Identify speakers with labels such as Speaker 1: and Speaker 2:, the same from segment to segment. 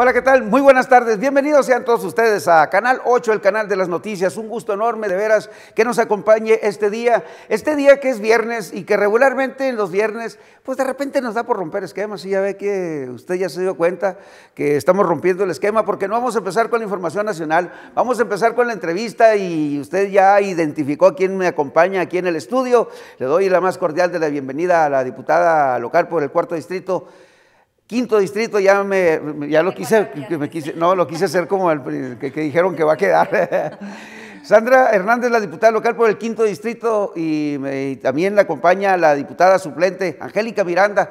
Speaker 1: Hola, ¿qué tal? Muy buenas tardes. Bienvenidos sean todos ustedes a Canal 8, el canal de las noticias. Un gusto enorme, de veras, que nos acompañe este día. Este día que es viernes y que regularmente en los viernes, pues de repente nos da por romper esquemas. Y ya ve que usted ya se dio cuenta que estamos rompiendo el esquema porque no vamos a empezar con la información nacional. Vamos a empezar con la entrevista y usted ya identificó a quién me acompaña aquí en el estudio. Le doy la más cordial de la bienvenida a la diputada local por el cuarto distrito, Quinto distrito ya me, ya lo quise, no, lo quise hacer como el que, dijeron que va a quedar. Sandra Hernández, la diputada local por el quinto distrito, y, también la acompaña la diputada suplente Angélica Miranda.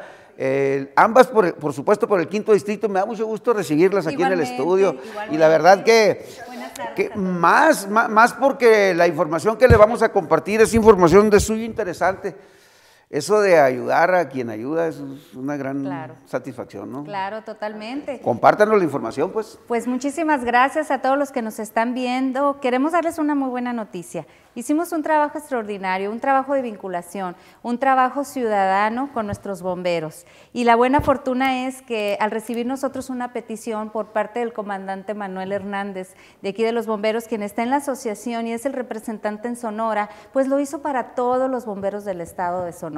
Speaker 1: ambas, por, supuesto, por el quinto distrito. Me da mucho gusto recibirlas aquí en el estudio. Y la verdad que, más, más, más porque la información que le vamos a compartir es información de suyo interesante. Eso de ayudar a quien ayuda es una gran satisfacción, ¿no?
Speaker 2: Claro, totalmente.
Speaker 1: Compártanos la información, pues.
Speaker 2: Pues muchísimas gracias a todos los que nos están viendo. Queremos darles una muy buena noticia. Hicimos un trabajo extraordinario, un trabajo de vinculación, un trabajo ciudadano con nuestros bomberos. Y la buena fortuna es que al recibir nosotros una petición por parte del comandante Manuel Hernández, de aquí de los bomberos, quien está en la asociación y es el representante en Sonora, pues lo hizo para todos los bomberos del estado de Sonora.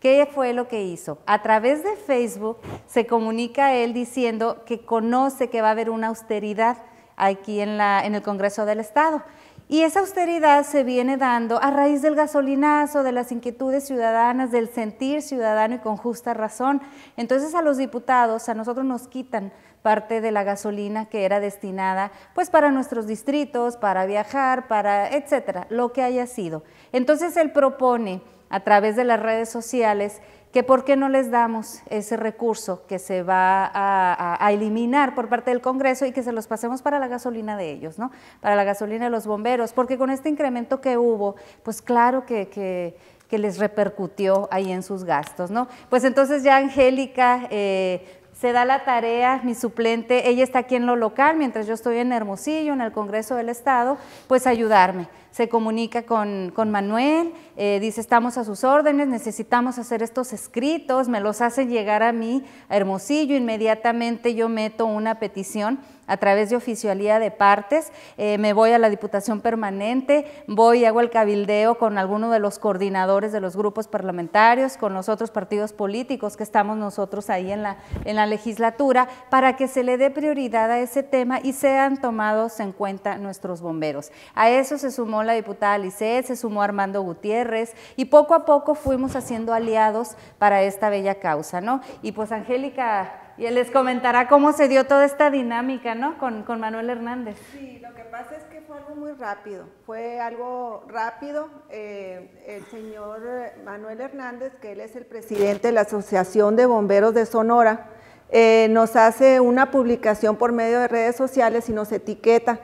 Speaker 2: ¿Qué fue lo que hizo? A través de Facebook se comunica él diciendo que conoce que va a haber una austeridad aquí en, en el Congreso del Estado. Y esa austeridad se viene dando a raíz del gasolinazo, de las inquietudes ciudadanas, del sentir ciudadano y con justa razón. Entonces a los diputados, a nosotros nos quitan parte de la gasolina que era destinada pues para nuestros distritos, para viajar, para etcétera, lo que haya sido. Entonces él propone a través de las redes sociales, que por qué no les damos ese recurso que se va a, eliminar por parte del Congreso y que se los pasemos para la gasolina de ellos, ¿no? Para la gasolina de los bomberos, porque con este incremento que hubo, pues claro que, les repercutió ahí en sus gastos, ¿no? Pues entonces ya Angélica... Eh, se da la tarea, mi suplente, ella está aquí en lo local, mientras yo estoy en Hermosillo, en el Congreso del Estado, pues ayudarme se comunica con, Manuel, eh, dice, estamos a sus órdenes, necesitamos hacer estos escritos, me los hacen llegar a mí, a Hermosillo, inmediatamente yo meto una petición a través de oficialía de partes, eh, me voy a la Diputación Permanente, voy, hago el cabildeo con alguno de los coordinadores de los grupos parlamentarios, con los otros partidos políticos que estamos nosotros ahí en la, en la legislatura, para que se le dé prioridad a ese tema y sean tomados en cuenta nuestros bomberos. A eso se sumó la diputada Alice se sumó Armando Gutiérrez y poco a poco fuimos haciendo aliados para esta bella causa, ¿no? Y pues Angélica y les comentará cómo se dio toda esta dinámica, ¿no? Con, Manuel Hernández.
Speaker 3: Sí, lo que pasa es que fue algo muy rápido, fue algo rápido. Eh, el señor Manuel Hernández, que él es el presidente de la Asociación de Bomberos de Sonora, eh, nos hace una publicación por medio de redes sociales y nos etiqueta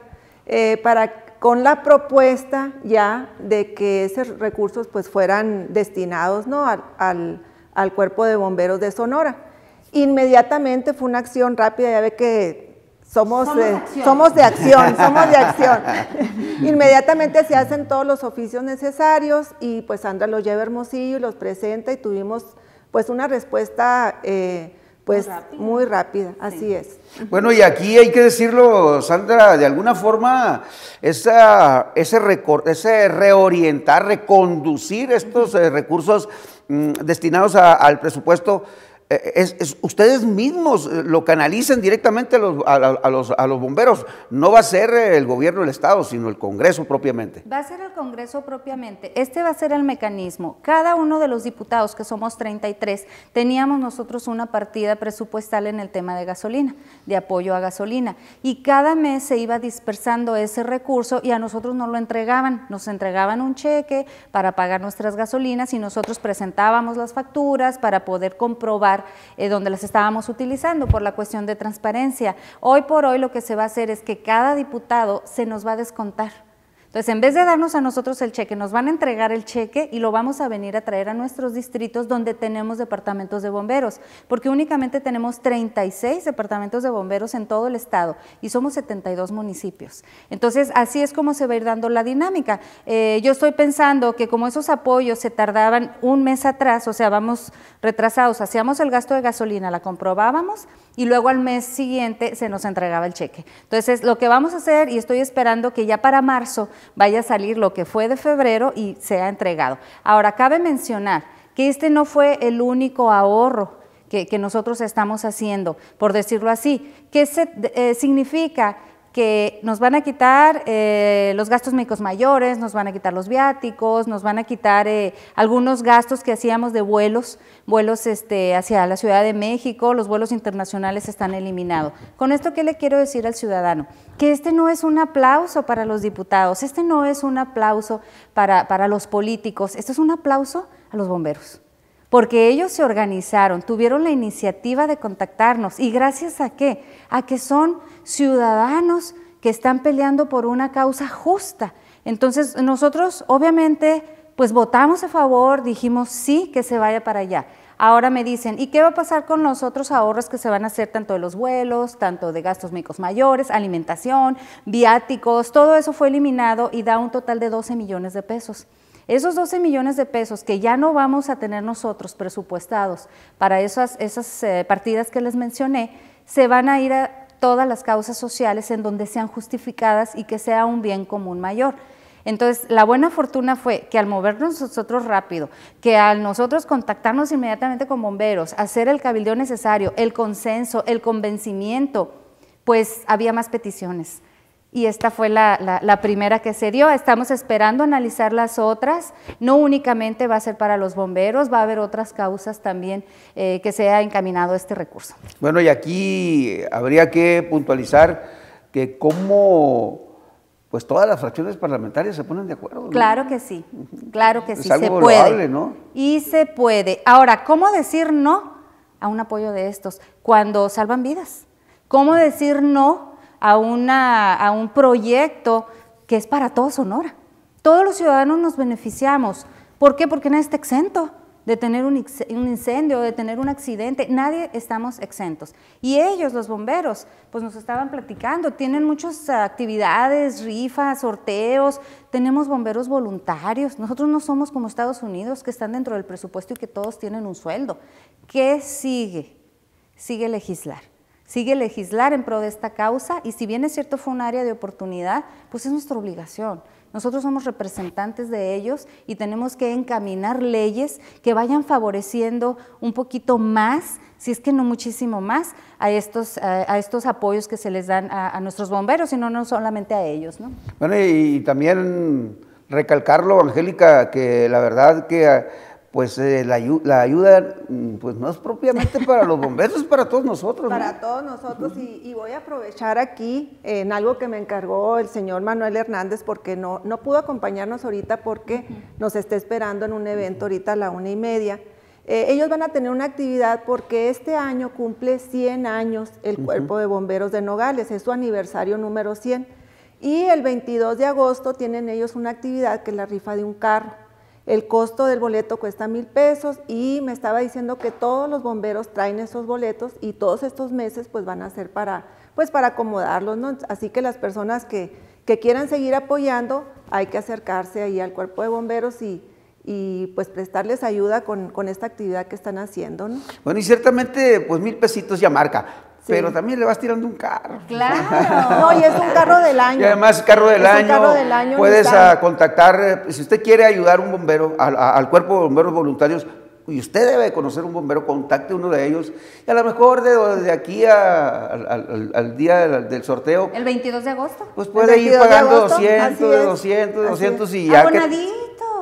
Speaker 3: eh, para para con la propuesta ya de que esos recursos pues fueran destinados al, cuerpo de bomberos de Sonora. Inmediatamente fue una acción rápida, ya ve que somos, somos, de acción, somos de acción. Inmediatamente se hacen todos los oficios necesarios y pues Sandra los lleva hermosillo y los presenta y tuvimos pues una respuesta... Eh, pues muy rápida, así es. Bueno, y aquí hay
Speaker 1: que decirlo, Sandra, de alguna forma, ese, ese reorientar, reconducir estos eh, recursos mm, destinados al presupuesto eh, es, ustedes mismos eh, lo canalicen directamente a los, a los, bomberos. No va a ser eh, el gobierno del Estado, sino el Congreso propiamente.
Speaker 2: Va a ser el Congreso propiamente. Este va a ser el mecanismo. Cada uno de los diputados, que somos 33, teníamos nosotros una partida presupuestal en el tema de gasolina, de apoyo a gasolina. Y cada mes se iba dispersando ese recurso y a nosotros no lo entregaban. Nos entregaban un cheque para pagar nuestras gasolinas y nosotros presentábamos las facturas para poder comprobar eh, donde las estábamos utilizando por la cuestión de transparencia. Hoy por hoy lo que se va a hacer es que cada diputado se nos va a descontar entonces, en vez de darnos a nosotros el cheque, nos van a entregar el cheque y lo vamos a venir a traer a nuestros distritos donde tenemos departamentos de bomberos, porque únicamente tenemos 36 departamentos de bomberos en todo el estado y somos 72 municipios. Entonces, así es como se va a ir dando la dinámica. Eh, yo estoy pensando que como esos apoyos se tardaban un mes atrás, o sea, vamos retrasados, hacíamos el gasto de gasolina, la comprobábamos, y luego al mes siguiente se nos entregaba el cheque. Entonces, lo que vamos a hacer, y estoy esperando que ya para marzo vaya a salir lo que fue de febrero y sea entregado. Ahora, cabe mencionar que este no fue el único ahorro que, nosotros estamos haciendo, por decirlo así. ¿Qué se, eh, significa? que nos van a quitar eh, los gastos médicos mayores, nos van a quitar los viáticos, nos van a quitar eh, algunos gastos que hacíamos de vuelos, vuelos este, hacia la Ciudad de México, los vuelos internacionales están eliminados. Con esto, ¿qué le quiero decir al ciudadano? Que este no es un aplauso para los diputados, este no es un aplauso para, para los políticos, este es un aplauso a los bomberos porque ellos se organizaron, tuvieron la iniciativa de contactarnos y gracias a qué? A que son ciudadanos que están peleando por una causa justa. Entonces nosotros obviamente pues votamos a favor, dijimos sí que se vaya para allá. Ahora me dicen, ¿y qué va a pasar con los otros ahorros que se van a hacer tanto de los vuelos, tanto de gastos médicos mayores, alimentación, viáticos? Todo eso fue eliminado y da un total de 12 millones de pesos. Esos 12 millones de pesos que ya no vamos a tener nosotros presupuestados para esas, esas eh, partidas que les mencioné, se van a ir a, todas las causas sociales en donde sean justificadas y que sea un bien común mayor. Entonces, la buena fortuna fue que al movernos nosotros rápido, que al nosotros contactarnos inmediatamente con bomberos, hacer el cabildeo necesario, el consenso, el convencimiento, pues había más peticiones y esta fue la, primera que se dio. Estamos esperando analizar las otras, no únicamente va a ser para los bomberos, va a haber otras causas también eh, que se ha encaminado este recurso.
Speaker 1: Bueno, y aquí habría que puntualizar que cómo pues todas las fracciones parlamentarias se ponen de acuerdo. Claro
Speaker 2: que sí, claro que sí, se puede. Y se puede. Ahora, ¿cómo decir no a un apoyo de estos cuando salvan vidas? ¿Cómo decir no a, un proyecto que es para todos Sonora. Todos los ciudadanos nos beneficiamos. ¿Por qué? Porque nadie está exento de tener un, un incendio, de tener un accidente, nadie estamos exentos. Y ellos, los bomberos, pues nos estaban platicando, tienen muchas actividades, rifas, sorteos, tenemos bomberos voluntarios, nosotros no somos como Estados Unidos que están dentro del presupuesto y que todos tienen un sueldo. ¿Qué sigue? Sigue legislar sigue legislar en pro de esta causa y si bien es cierto fue un área de oportunidad, pues es nuestra obligación. Nosotros somos representantes de ellos y tenemos que encaminar leyes que vayan favoreciendo un poquito más, si es que no muchísimo más, a estos, apoyos que se les dan a, nuestros bomberos y no, solamente a ellos. ¿no?
Speaker 1: Bueno, y también recalcarlo, Angélica, que la verdad que pues eh, la, ayuda mm, pues no es propiamente para los bomberos, es para todos nosotros. Para todos
Speaker 3: nosotros y, voy a aprovechar aquí en algo que me encargó el señor Manuel Hernández porque no, no pudo acompañarnos ahorita porque nos está esperando en un evento ahorita a la una y media. Eh, ellos van a tener una actividad porque este año cumple 100 años el Cuerpo de Bomberos de Nogales, es su aniversario número 100. Y el 22 de agosto tienen ellos una actividad que es la rifa de un carro. El costo del boleto cuesta mil pesos y me estaba diciendo que todos los bomberos traen esos boletos y todos estos meses pues van a ser para, pues para acomodarlos, Así que las personas que, quieran seguir apoyando hay que acercarse ahí al cuerpo de bomberos y, y pues prestarles ayuda con, esta actividad que están haciendo.
Speaker 1: Bueno, y ciertamente, pues mil pesitos ya marca, pero también le vas tirando un carro.
Speaker 3: Claro. No, y es un carro del año. Y además, carro del, año, Puedes ah,
Speaker 1: contactar, eh, si usted quiere ayudar a un bombero, al cuerpo de bomberos voluntarios, y usted debe conocer un bombero, contacte uno de ellos, y a lo mejor de, aquí al, día del, sorteo.
Speaker 2: El 22 de agosto.
Speaker 1: Pues puede ir pagando 200, 200, 200 y ya. Abonadito.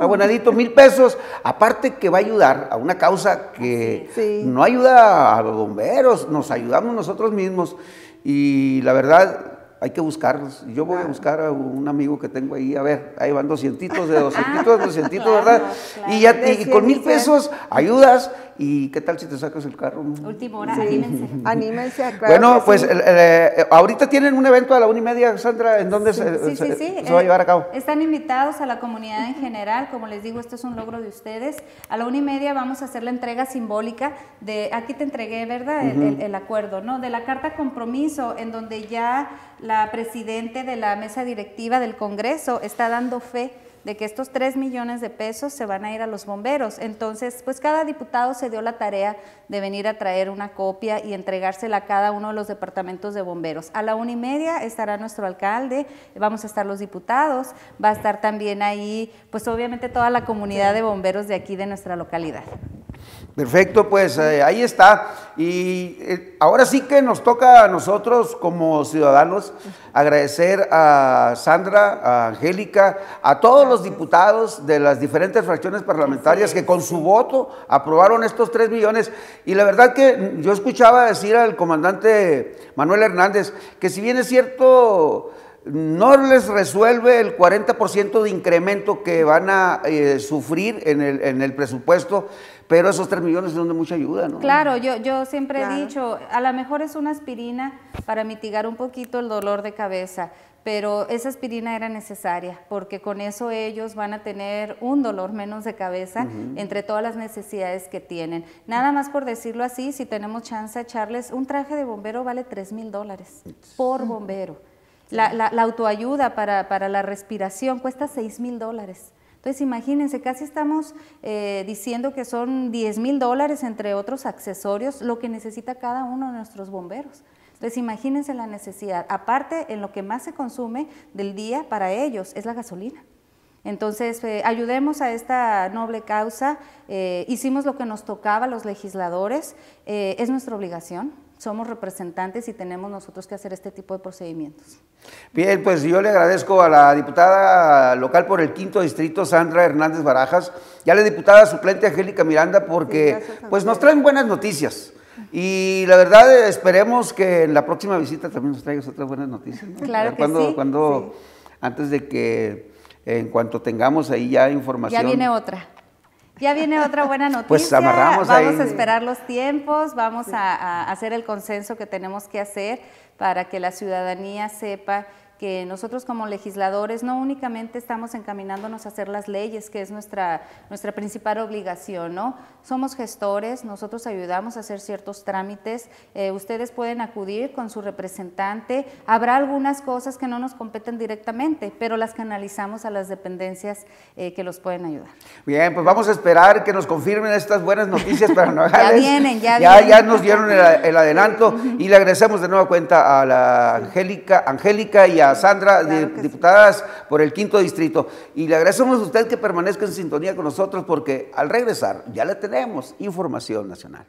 Speaker 2: abonadito, mil
Speaker 1: pesos. Aparte que va a ayudar a una causa que no ayuda a los bomberos, nos ayudamos nosotros mismos. Y la verdad, hay que buscarlos. Yo voy a buscar a un amigo que tengo ahí, a ver, ahí van doscientitos, de doscientitos, de doscientitos, ¿verdad? y ya y con mil pesos ayudas ¿Y qué tal si te sacas el carro? Último hora, anímense.
Speaker 3: anímense, Bueno, pues
Speaker 1: eh, ahorita tienen un evento a la una y media, Sandra, ¿en dónde se, va a eh, llevar a cabo?
Speaker 2: Están invitados a la comunidad en general, como les digo, esto es un logro de ustedes. A la una y media vamos a hacer la entrega simbólica de, aquí te entregué, ¿verdad? El, acuerdo, ¿no? De la carta compromiso, en donde ya la presidente de la mesa directiva del Congreso está dando fe de que estos tres millones de pesos se van a ir a los bomberos. Entonces, pues cada diputado se dio la tarea de venir a traer una copia y entregársela a cada uno de los departamentos de bomberos. A la una y media estará nuestro alcalde, vamos a estar los diputados, va a estar también ahí, pues obviamente toda la comunidad de bomberos de aquí de nuestra localidad.
Speaker 1: Perfecto, pues eh, ahí está. Y eh, ahora sí que nos toca a nosotros como ciudadanos agradecer a Sandra, a Angélica, a todos los diputados de las diferentes fracciones parlamentarias que con su voto aprobaron estos tres millones. Y la verdad que yo escuchaba decir al comandante Manuel Hernández que si bien es cierto no les resuelve el 40% de incremento que van a eh, sufrir en el, en el presupuesto, pero esos 3 millones son de mucha ayuda, ¿no? Claro,
Speaker 2: yo, yo siempre he dicho, a lo mejor es una aspirina para mitigar un poquito el dolor de cabeza, pero esa aspirina era necesaria porque con eso ellos van a tener un dolor menos de cabeza entre todas las necesidades que tienen. Nada más por decirlo así, si tenemos chance, echarles Charles, un traje de bombero vale 3 mil dólares por bombero. La, la, autoayuda para, para, la respiración cuesta 6 mil dólares. Entonces, imagínense, casi estamos eh, diciendo que son 10 mil dólares, entre otros accesorios, lo que necesita cada uno de nuestros bomberos. Entonces, imagínense la necesidad. Aparte, en lo que más se consume del día para ellos es la gasolina. Entonces, eh, ayudemos a esta noble causa. Eh, hicimos lo que nos tocaba los legisladores. es nuestra obligación somos representantes y tenemos nosotros que hacer este tipo de procedimientos.
Speaker 1: Bien, pues yo le agradezco a la diputada local por el quinto distrito, Sandra Hernández Barajas, y a la diputada suplente Angélica Miranda, porque pues nos traen buenas noticias. Y la verdad esperemos que en la próxima visita también nos traigas otras buenas noticias. Claro que Cuando, sí. Antes de que en cuanto tengamos ahí ya información. Ya viene
Speaker 2: otra. Ya viene otra buena pues noticia. Vamos a esperar los tiempos, vamos a hacer el consenso que tenemos que hacer para que la ciudadanía sepa que nosotros como legisladores no únicamente estamos encaminándonos a hacer las leyes, que es nuestra, nuestra principal obligación, ¿no? Somos gestores, nosotros ayudamos a hacer ciertos trámites, eh, ustedes pueden acudir con su representante, habrá algunas cosas que no nos competen directamente, pero las canalizamos a las dependencias eh, que los pueden ayudar.
Speaker 1: Bien, pues vamos a esperar que nos confirmen estas buenas noticias para no, ya vienen, ya, ya Ya nos dieron el, adelanto y le agradecemos de nueva cuenta a la Angélica, Angélica y a Sandra, diputadas por el quinto distrito. Y le agradecemos a usted que permanezca en sintonía con nosotros porque al regresar ya le tenemos información nacional.